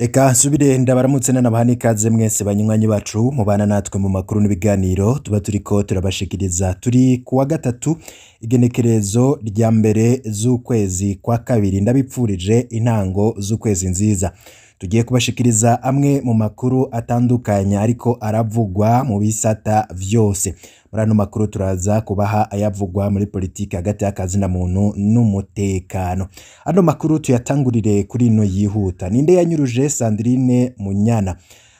reka nsubire ndabaramutse nanabahane ikaze mwese banywanyi bacu mubana natwe mu makuru n'ibiganiro tuba turi ko turabashikiriza turi ku wa gatatu igenekerezo rya mbere z'ukwezi kwa kabiri ndabipfurije intango z'ukwezi nziza tugiye kubashikiriza amwe mu makuru atandukanye ariko aravugwa mu bisata vyose muri ano makuru turaza kubaha ayavugwa muri politiki hagati y'akazina muntu n'umutekano ano makuru tuyatangurire kuri ino yihuta ninde yanyuruje Sandrine Munyana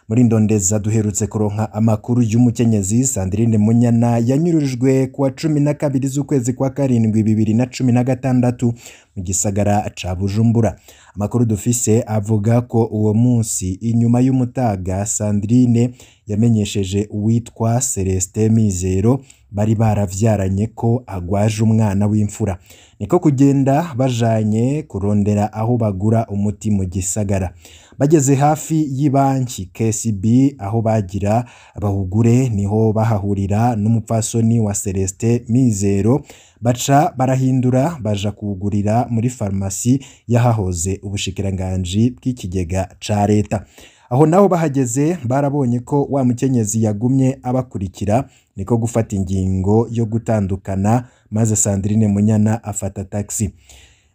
muri ndondeza duherutse kuronka amakuru y'umukenyezi Sandrine Munyana yanyururijwe kuwa cumi na kabiri z'ukwezi kwa karindwi bibiri na cumi na gatandatu mu gisagara ca Bujumbura amakuru dufise avuga ko uwo munsi inyuma y'umutaga Sandrine yamenyesheje uwitwa Celestin Mizero bari barabyaranye ko agwaje umwana w'imfura niko kugenda bajanye kurondera aho bagura umuti mu gisagara bageze hafi y'ibanki KCB aho bagira bahugure niho bahahurira n'umupfasoni wa Celestin Mizero baca barahindura baja kuwugurira muri farumasi y'ahahoze ubushikiranganji bw'ikigega ca leta aho naho bahageze barabonye ko wa mukenyezi yagumye abakurikira niko gufata ingingo yo gutandukana maze Sandrine Munyana afata taxi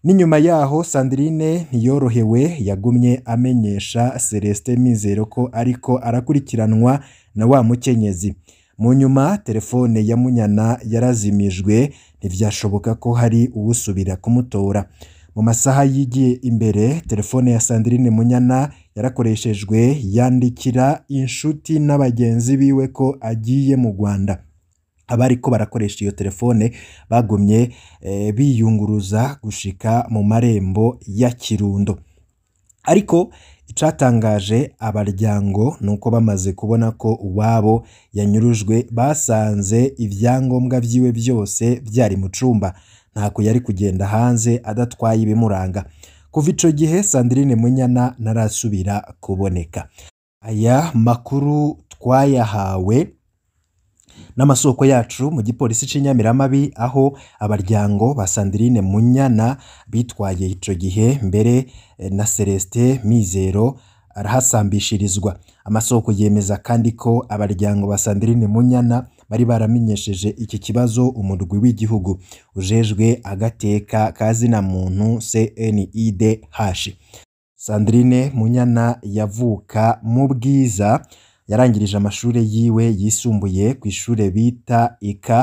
n'inyuma yaho Sandrine ntiyorohewe yagumye amenyesha Celestin Mizero ko ariko arakurikiranwa na wa mukenyezi mu nyuma telefone ya Munyana yarazimijwe ntibyashoboka ko hari uwusubira kumutora mu masaha yigiye imbere telefone ya Sandrine Munyana yarakoreshejwe yandikira inshuti n’abagenzi biwe ko agiye mu Rwanda abari ko barakoresha iyo telefone bagumye eh, biyunguruza gushika mu marembo ya kirundo ariko icyatangaje abaryango ni uko bamaze kubona ko uwabo yanyurujwe basanze ibyangombwa byiwe byose byari mu cyumba ntako yari kugenda hanze adatwaye ibimuranga kuva icyo gihe Sandrine Munyana ntarasubira kuboneka aya makuru twayahawe n'amasoko yacu mu gipolisi cy'inyamiramabi aho abaryango ba Sandrine Munyana bitwaye icyo gihe mbere eh, na Celestin Mizero arahasambishirizwa amasoko yemeza kandi ko abaryango ba Sandrine Munyana bari baramenyesheje iki kibazo umurwi w'igihugu ujejwe agateka ka zina muntu CNIDH. Sandrine Munyana yavuka mu Bwiza yarangirije amashuri yiwe yisumbuye ku ishuri bita ika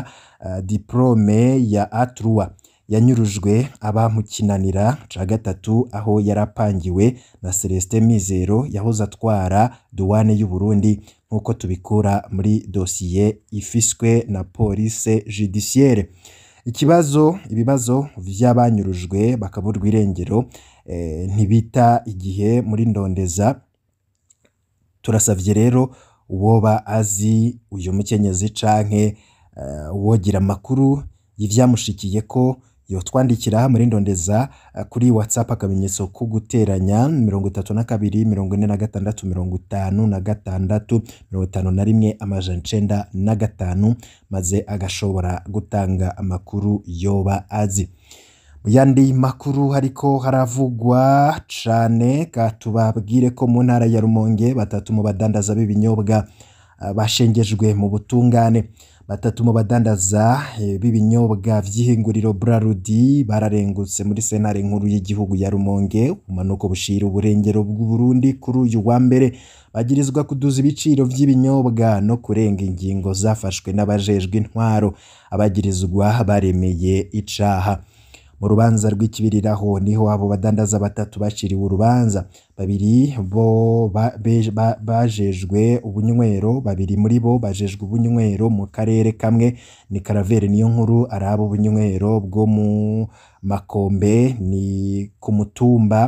eh, Diplome ya aturwa yanyurujwe aba mu Kinanira ca gatatu aho yarapangiwe na Celestin Mizero yahoze atwara duwane y'u Burundi nk'uko tubikura muri dosiye ifiswe na Police Judiciaire. Ikibazo ibibazo vy'abanyurujwe bakaburwa irengero eh, ntibita igihe muri ndondeza turasavye rero uwoba azi uyu mukenyezi canke uh, wogira amakuru y'ivyamushikiye ko twandikira murindondeza eh, kuri watsapu akamenyetso ko guteranya mirongo itatu na kabiri mirongo ine na gatandatu mirongo itanu na gatandatu mirongo itanu na rimwe amajana icenda na gatanu maze agashobora gutanga amakuru yoba azi mu yandi makuru ariko haravugwa cyane tubabwire ko mu ntara ya rumonge batatu mu badandaza b'ibinyobwa eh, bashengejwe mu butungane Batatu mu badandaza eh, b'ibinyobwa by'ihinguriro Bralirwa bararengutse muri sentare nkuru y'igihugu ya Rumonge ubumanuko bushira uburengero bw'Uburundi kuri uyu wa mbere bagirizwa kuduza ibiciro by'ibinyobwa no kurenga ingingo zafashwe n'abajejwe intwaro abagirizwa baremeye icaha mu rubanza rw'ikibiriraho niho abo badandaza batatu baciriwe urubanza babiri bo bajejwe ubunywero babiri muri bo bajejwe ubunywero mu karere kamwe ni karaveri niyo nkuru araba ubunywero bwo mu makombe ni ku mutumba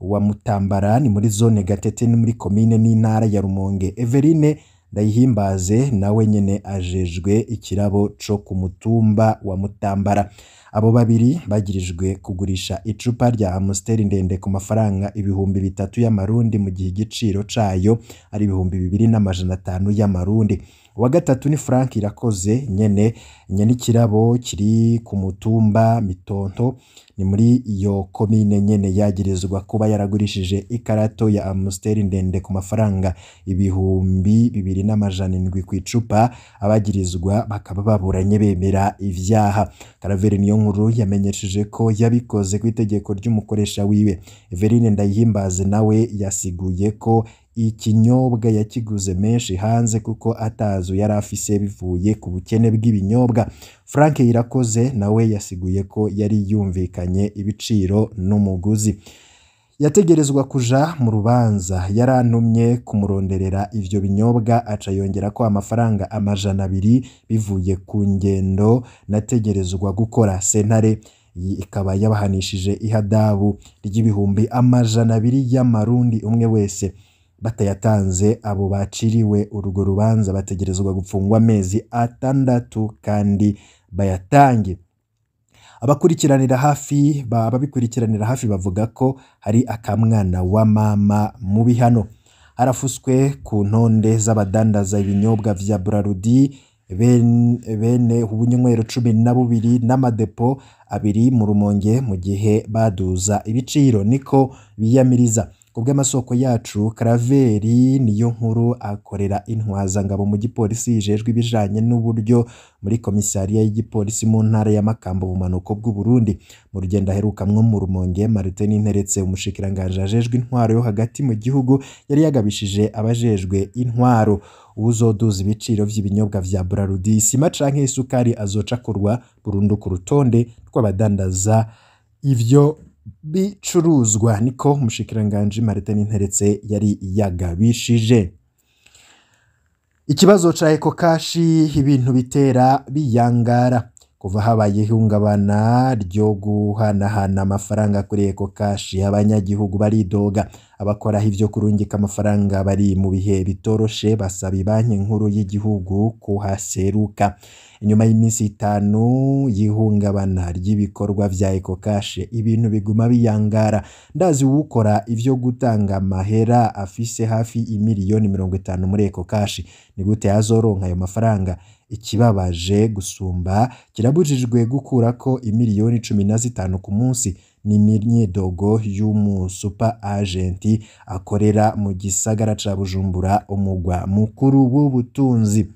wa mutambara ni muri zone gatete ni muri komine n'intara ya rumonge everine ndayihimbaze nawe nyine ajejwe ikirabo cyo ku mutumba wa mutambara Abo babiri bagirijwe kugurisha icupa rya Amusiteri ndende ku mafaranga ibihumbi bitatu y'amarundi mu gihe igiciro cyayo ari ibihumbi bibiri n'amajana atanu y'amarundi. uwa gatatu ni Frank Irakoze nyine nyanikirabo kiri ku mutumba mitonto ni muri iyo komine nyine yagirizwa kuba yaragurishije ikarato ya amusiteri ndende ku mafaranga ibihumbi bibiri n'amajana indwi ku icupa abagirizwa bakaba baburanye bemera ibyaha karaveri niyo nkuru yamenyesheje ko yabikoze ku itegeko ry'umukoresha wiwe Verine Ndayihimbaze nawe yasiguye ko ikinyobwa yakiguze menshi hanze kuko atazu yari afise bivuye ku bukene bw'ibinyobwa frank irakoze nawe yasiguye ko yari yumvikanye ibiciro n'umuguzi yategerezwa kuja mu rubanza yarantumye kumuronderera ivyo binyobwa aca yongera ko amafaranga amajana abiri bivuye ku ngendo nategerezwa gukora sentare ikaba yabahanishije ihadabu ry'ibihumbi amajana abiri y'amarundi umwe wese batayatanze abo baciriwe urwo rubanza bategerezwa gufungwa amezi atandatu kandi bayatange abakurikiranira hafi babikurikiranira hafi bavuga ko hari akamwana wa mama mu bihano harafuswe ku ntonde z'abadandaza ibinyobwa bya burarudi bene ubunywero cumi na bubiri n'amadepo abiri mu rumonge mu gihe baduza ibiciro niko biyamiriza bw'amasoko yacu Karaveri niyo nkuru akorera intwazangabo mu gipolisi yijejwe ibijanye n'uburyo muri komisariya y'igipolisi mu ntara ya Makamba bumanuko bw'u Burundi mu rugendo aherukamwo mu Rumonge Martin Interetse umushikiranganje ajejwe intwaro yo hagati mu gihugu yari yagabishije abajejwe intwaro uwuzoduza ibiciro by’ibinyobwa vya Burarundi isima canke isukari azoca burundu ku rutonde rw'abadandaza ivyo bicuruzwa niko umushikiranganji Martin Interetse yari yagabishije ikibazo ca eko kashi ibintu bitera biyangara kuva habaye ihungabana ryo guhanahana amafaranga kuri eko kashi abanyagihugu baridoga abakoraho ibyo kurungika amafaranga bari mu bihe bitoroshe basaba banki nkuru y'igihugu kuhaseruka nyuma y'iminsi itanu y'ihungabana ry'ibikorwa bya eko kashi ibintu biguma biyangara ndazi ukora ibyo gutanga amahera afise hafi imiliyoni mirongo itanu muri eko kashi ni gute yazoronka ayo mafaranga ikibabaje gusumba kirabujijwe gukura ko imiliyoni cumi na zitanu ku munsi ni imyidogo y'umusupa ajenti akorera mu gisagara ca Bujumbura umugwa mukuru w'ubutunzi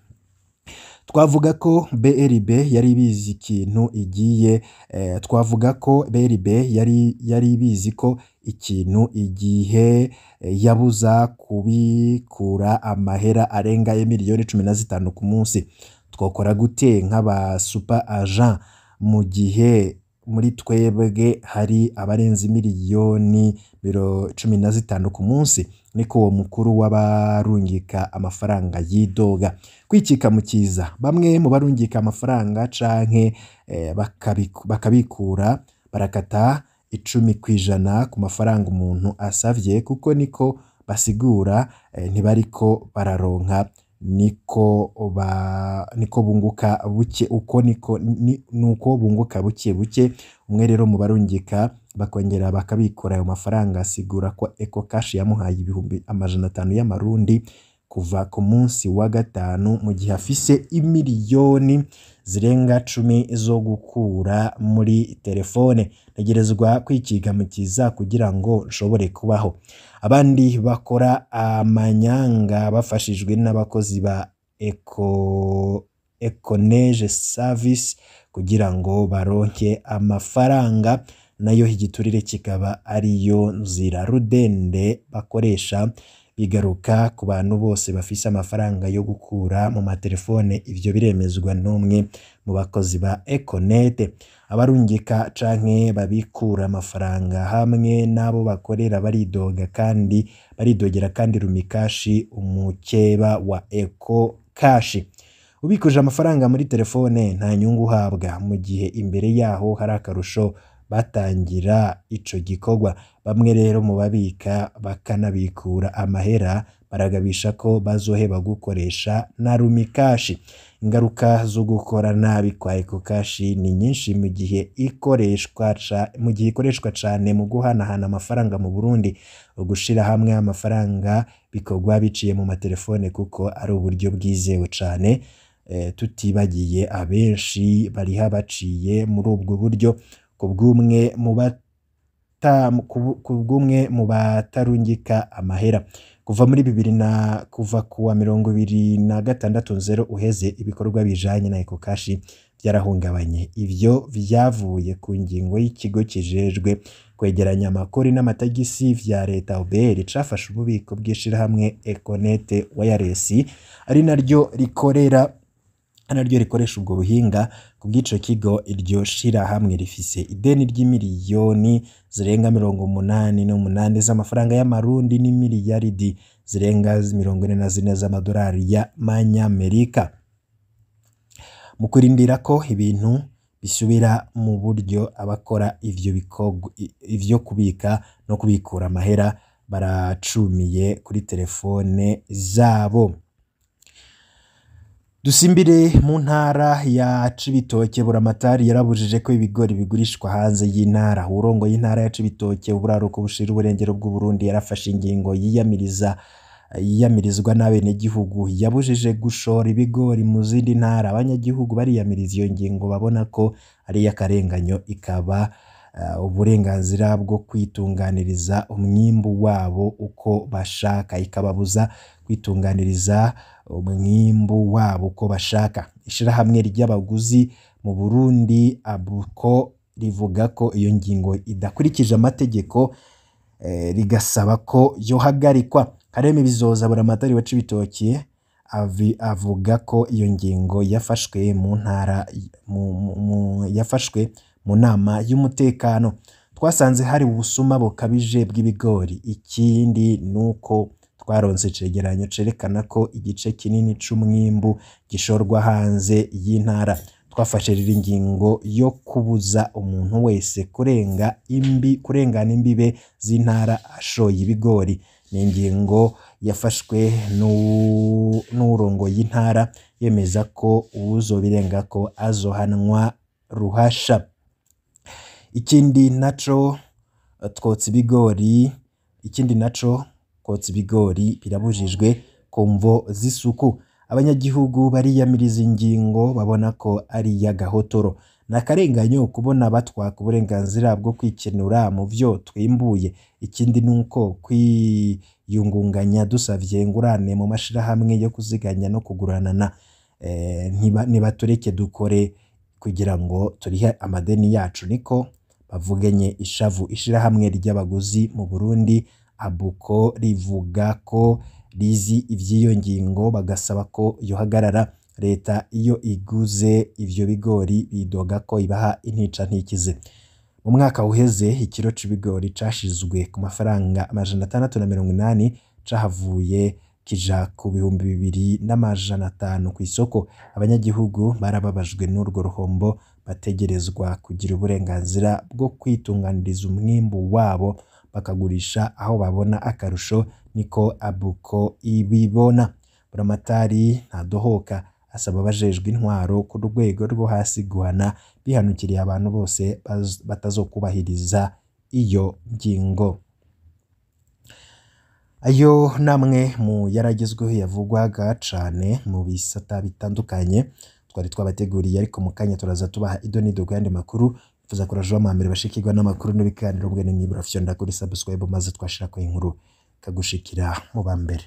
twavuga ko BRB yari ibizi ikintu igiye eh, twavuga ko BRB yari yari ibizi ko ikintu igihe eh, yabuza kubikura amahera arenga miliyoni cumi na zitanu ku munsi twakora gute nk'aba supa aja mu gihe muri twebwe hari abarenze miliyoni cumi na zitanu ku munsi niko uwo mukuru w'abarungika amafaranga yidoga kwicika mu kiza bamwe mu barungika amafaranga canke eh, bakabikura barakata icumi ku ijana ku mafaranga umuntu asavye kuko niko basigura eh, ntibariko bararonka niko ba niko bunguka buke uko niko nuko bunguka buke buke umwe rero mu barungika bakongera bakabikora ayo mafaranga asigura ko eco cash yamuhaye ibihumbi amajana atanu y'amarundi kuva ku munsi wa gatanu mu gihe afise imiliyoni zirenga cumi zo gukura muri telefone ntegerezwa kwikigamikiza kugira ngo nshobore kubaho abandi bakora amanyanga bafashijwe n'abakozi ba eco econeje service kugira ngo baronke amafaranga nayo igiturire kikaba ariyo nzira rudende bakoresha bigaruka ku bantu bose bafise amafaranga yo gukura mu materefone ivyo biremezwa n'umwe mu bakozi ba Econet abarungika canke babikura amafaranga hamwe n'abo bakorera baridoga kandi baridogera kandi rumikashi umukeba wa Eko kashi ubikuje amafaranga muri telefone nta nyungu uhabwa mu gihe imbere yaho hari akarusho batangira ico gikorwa bamwe rero mu babika bakanabikura amahera baragabisha ko bazoheba gukoresha na rumikashi ingaruka zo gukora nabi kwa ekokashi ni nyinshi mu gihe ikoreshwa mu gihe ikoreshwa cane mu guhanahana amafaranga mu Burundi ugushyira hamwe amafaranga bikorwa biciye mu matelefone kuko ari uburyo bwizewe cane eh, tutibagiye abenshi bariha baciye muri ubwo buryo ku bw'umwe mu batarungika amahera kuva muri bibiri na kuva kuwa mirongo ibiri na gatandatu nzero uheze ibikorwa bijanye na ekokashi byarahungabanye ibyo vyavuye ku ngingo y'ikigo kijejwe kwegeranya amakori n'amatagisi vya leta UBR cafashe ububiko bw'ishirahamwe Econet Wireless ari naryo rikorera naryo rikoresha ubwo buhinga ku bwico kigo iryo shirahamwe rifise ideni ry'imiliyoni zirenga mirongo umunani n'umunani z'amafaranga y'amarundi n'imiliyaridi zirenga mirongo ine na zine z'amadolari y'amanyamerika mu kurindira ko ibintu bisubira mu buryo abakora ivyo kubika no kubikura amahera baracumiye kuri telefone zabo Dusimbire mu ntara ya Cibitoke Buramatari yarabujije ko ibigori bigurishwa hanze y'intara. Urongoye intara ya Cibitoke uburaruko bushira uburengero bw'Uburundi yarafashe ingingo yiyamiriza yiyamirizwa n'abenegihugu yabujije gushora ibigori mu zindi ntara. Abanyagihugu bariyamiriza iyo ngingo babona ko ari iy'akarenganyo ikaba uh, uburenganzira bwo kwitunganiriza umwimbu wabo uko bashaka ikababuza kwitunganiriza umwimbu wabo uko bashaka Ishyirahamwe ry'abaguzi mu Burundi abuko rivuga ko iyo ngingo idakurikije amategeko eh, rigasaba ko yohagarikwa Kareme Bizoza buramatari wa Cibitoke avuga ko iyo ngingo yafashwe mu ntara yafashwe mu nama y'umutekano twasanze hari ubusuma bukabije bw'ibigori ikindi uko, twaronse icegeranyo cerekana ko igice kinini c'umwimbu gishorwa hanze y'intara twafashe rero ingingo yo kubuza umuntu wese kurenga imbi kurengana imbibe z'intara ashoye ibigori ni ingingo yafashwe n’urongo y’intara yemeza ko ko azohanwa ruhasha ikindi naco twotsa ibigori ikindi naco kotsa ibigori birabujijwe ku mvo z'isuku abanyagihugu bariyamiriza ingingo babona ko ari iy'agahotoro ni akarenganyo kubona batwaka uburenganzira bwo kwikenura mu byo twimbuye ikindi ni uko kwiyungunganya dusabye ingurane mu mashyirahamwe yo kuziganya no kuguranana eh, ntibatureke dukore kugira ngo turihe amadeni yacu niko bavugenye ishavu ishyirahamwe ry'abaguzi mu Burundi abuko rivuga ko rizi iby'iyo ngingo bagasaba ko yohagarara leta iyo iguze ibyo bigori bidoga ko ibaha intica ntikize mu mwaka uheze ikiro c'ibigori cashizwe ku mafaranga amajana atandatu na mirongo inani cahavuye kija ku bihumbi bibiri n'amajana atanu ku isoko abanyagihugu barababajwe n'urwo ruhombo bategerezwa kugira uburenganzira bwo kwitunganiriza umwimbu wabo bakagurisha aho babona akarusho niko abuko ibibona buramatari ntadohoka asaba abajejwe intwaro ku rwego rwo hasi guhana bihanukiriye abantu bose batazokubahiriza iyo ngingo ayo namwe mu yaragezweho yavugwaga cyane mu bisata bitandukanye twari twabateguriye ariko mu kanya turaza tubaha ido n'ido ku yandi makuru tuzakora bamambere bashikirwa n'amakuru n'ibiganiro mbwe ni mwibura fyo ndakuri maze twashira ko inkuru kagushikira mu bambere